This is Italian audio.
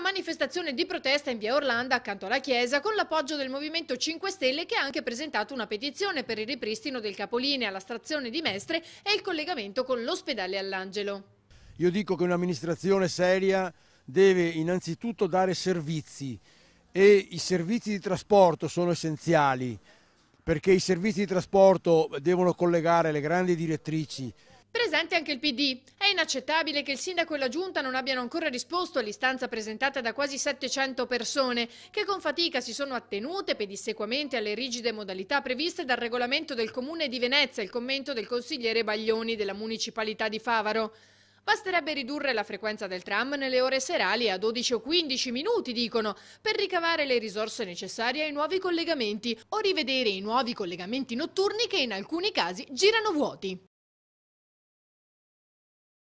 Una manifestazione di protesta in via Orlando accanto alla chiesa con l'appoggio del Movimento 5 Stelle che ha anche presentato una petizione per il ripristino del capolinea, alla stazione di Mestre e il collegamento con l'ospedale all'Angelo. Io dico che un'amministrazione seria deve innanzitutto dare servizi e i servizi di trasporto sono essenziali perché i servizi di trasporto devono collegare le grandi direttrici Presente anche il PD. È inaccettabile che il sindaco e la giunta non abbiano ancora risposto all'istanza presentata da quasi 700 persone, che con fatica si sono attenute pedissequamente alle rigide modalità previste dal regolamento del comune di Venezia, il commento del consigliere Baglioni della municipalità di Favaro. Basterebbe ridurre la frequenza del tram nelle ore serali a 12 o 15 minuti, dicono, per ricavare le risorse necessarie ai nuovi collegamenti o rivedere i nuovi collegamenti notturni che in alcuni casi girano vuoti.